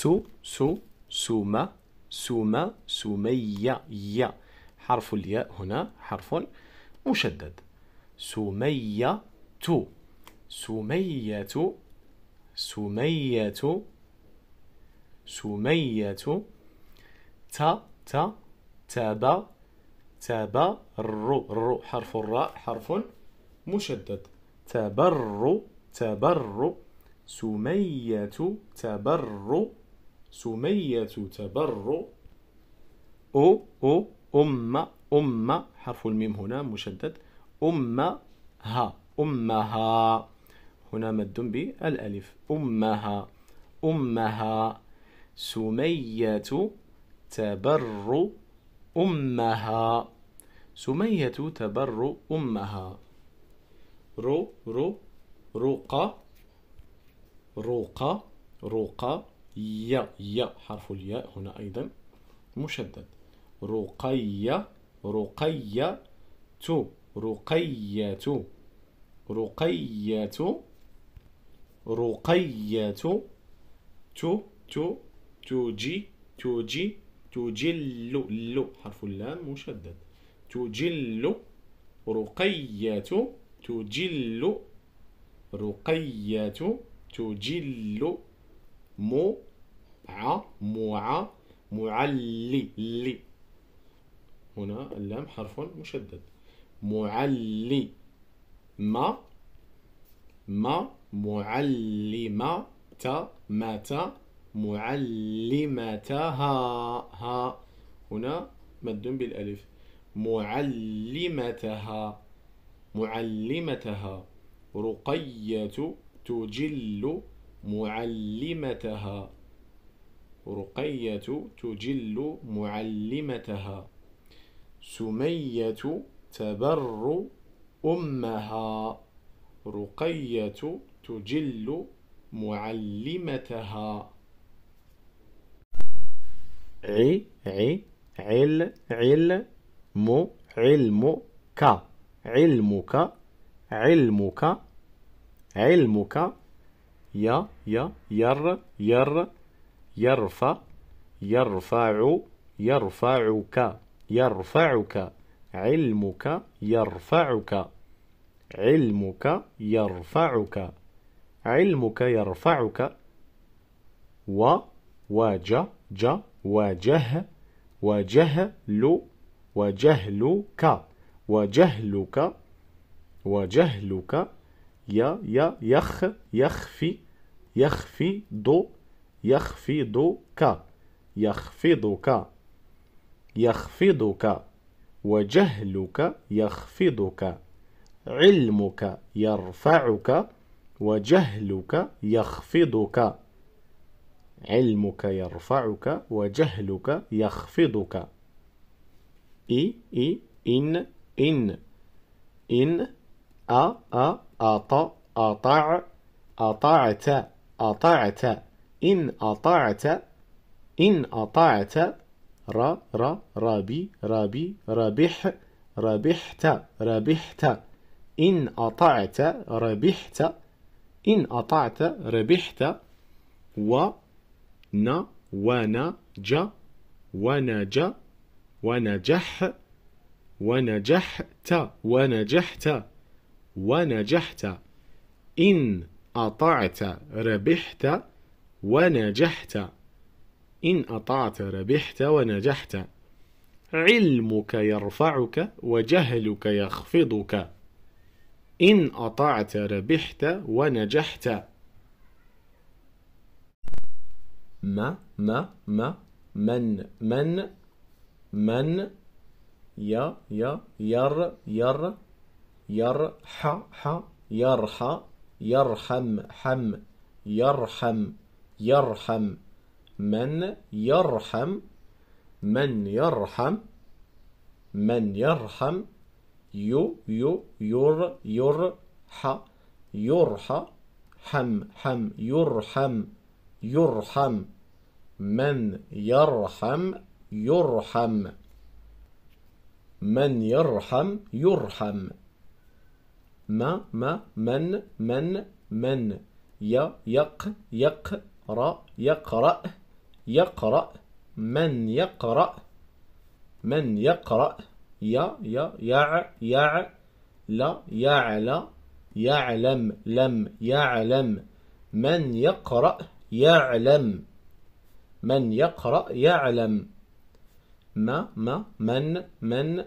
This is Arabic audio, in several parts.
سو سو سوما سوما سومية يا حرف الياء هنا حرف مشدد سومية تو سومية سومية سومية تا تا تابا تابا الرو الرو حرف الراء حرف مشدد تبر تبر سمية تبر سمية تبر أو أو أم أم حرف الميم هنا مشدد أمها أمها هنا مد بالألف أمها أمها سمية تبر أمها سمية تبر أمها رو رو رقى رقى رقى ي ي حرف الياء هنا أيضا مشدد رقية رقية تو رقية رقية رقية تو تو تجي توجي تجل ل حرف اللام مشدد تجل رقية تجل رقية تجل مو ع مع معلي لي هنا اللام حرف مشدد معلي ما ما معلمة مات معلمتها ها هنا مد بالألف معلمتها معلمتها رقية تجل معلمتها رقية تجل معلمتها سمية تبر أمها رقية تجل معلمتها عي عل عل عل مو علمك علمك علمك علمك يا يا ير ير يرفع يرفع يرفعك يرفعك علمك يرفعك علمك يرفعك علمك يرفعك و وج ج وجه وجهل وجهلك وجهلك وجهلك يا يا يخ يخفي يخفض يخفضك يخفضك يخفضك وجهلك يخفضك علمك يرفعك وجهلك يخفضك علمك يرفعك وجهلك يخفضك إي إي إن إن إن أ أ أط أطع أطعت أطعت إن أطعت إن أطعت ر ر ربي ربي ربح ربحت ربحت إن أطعت ربحت إن أطعت ربحت و ن ونج ونج ونجح ونجحت ونجحت ونجحت إن أطعت ربحت ونجحت إن أطعت ربحت ونجحت علمك يرفعك وجهلك يخفضك إن أطعت ربحت ونجحت ما ما ما من من من ي يا ير ير ير ح ح يرح يرحم حم يرحم يرحم من يرحم من يرحم من يرحم يو يو يور يور ح يرحى حم حم يرحم يرحم من يرحم يرحم من يرحم يرحم ما ما من من من يق يق يق يقرأ يقرأ يقرأ من يقرأ من يقرأ يا يا يع يع لا يعلى يعلم لم يعلم من يقرأ يعلم من يقرأ يعلم ما ما من من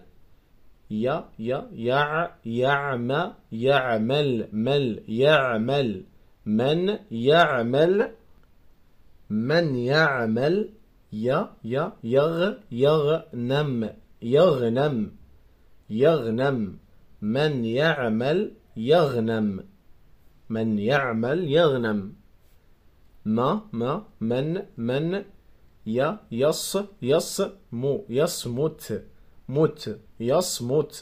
يا يا يع يعمى يعمل مل يعمل من يعمل من يعمل ي يا يغ يغنم يغنم يغنم من يعمل يغنم من يعمل يغنم ما ما من من يا يص يص مو يصمت مت يصمت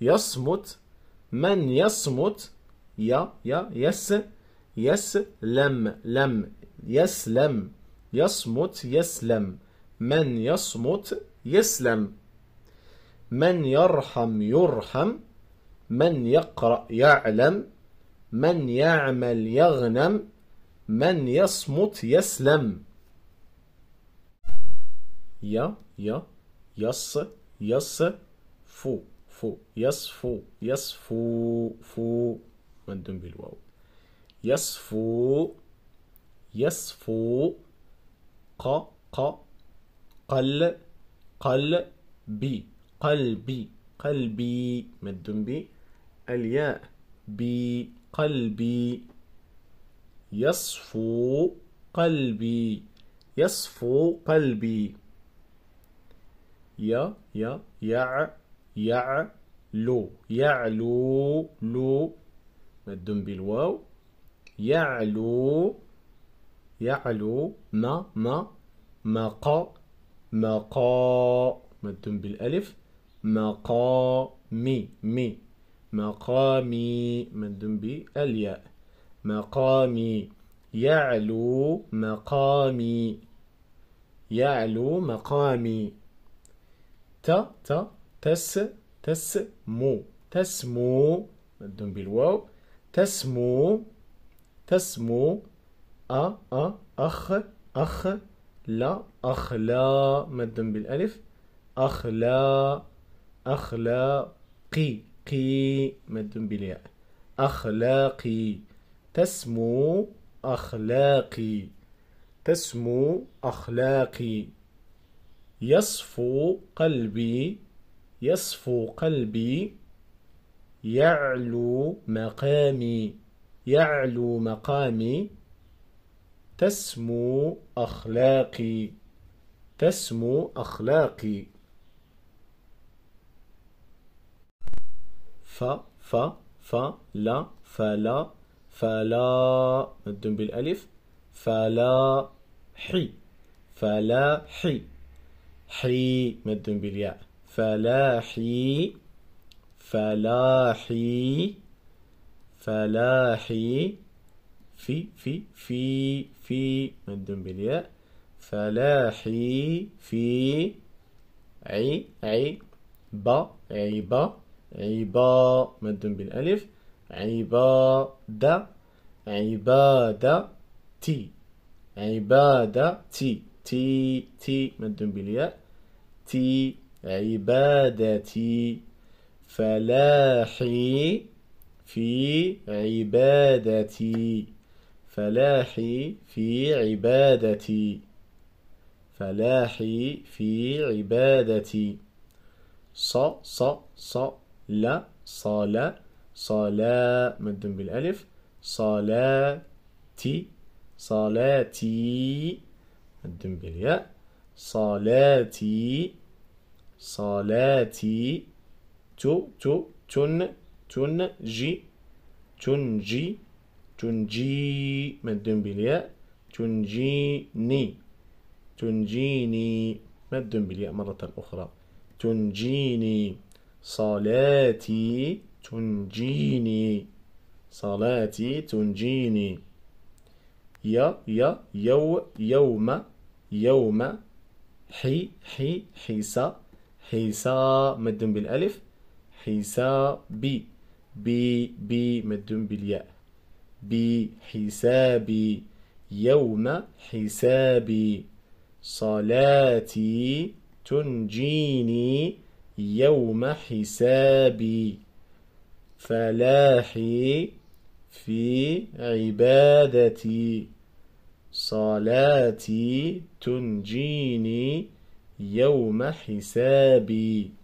يصمت من يصمت يا ي يس يس لم لم يسلم يصمت يسلم من يصمت يسلم من يرحم يرحم من يقرأ يعلم من يعمل يغنم من يصمت يسلم يا يا يص يص فو فو يصفو يصفو فو مدن بالواو يصفو يصفو ق ق قل قل بي قلبي قلبي مد بي الياء بي قلبي يصفو قلبي يصفو قلبي يا يا يع يعلو يعلو لو مد بالواو يعلو يعلو ما ما مقا مقا مد بالألف مقامي مي مقامي مد بالياء مقامي يعلو مقامي يعلو مقامي ت ت تس تسمو تسمو مد بالواو تسمو تسمو أ أ أخ أخ لا أخلا مد بالألف أخلا أخلاقي قي مد بالياء أخلاقي تسمو أخلاقي تسمو أخلاقي يصفو قلبي يصفو قلبي يعلو مقامي يعلو مقامي تسمو أخلاقي تسمو أخلاقي ف ف ف لا فلا فلا مد بالألف فلا حي فلا حي حي مد بالياء فلاحي فلاحي فلاحي في في في في مد بالياء فلاحي في عي عي با عيبا عيبا مد بالالف عبادة عبادة تي عبادة تي تي تي مد بالياء تي عبادتي فلاحي في عبادتي فلاحي في عبادتي فلاحي في عبادتي ص ص ص لا صلا صلاة مد بالألف صلاتي صلاتي مد بالياء صلاتي صلاتي تو تو تن تن جي تن جي تنجي مد بالياء تنجيني تنجيني مد بالياء مرة أخرى تنجيني صلاتي تنجيني صلاتي تنجيني يا يا يو يوم يوم حي حي حيسا حيسا مد بالألف بي بي بي مد بالياء بحسابي يوم حسابي صلاتي تنجيني يوم حسابي فلاحي في عبادتي صلاتي تنجيني يوم حسابي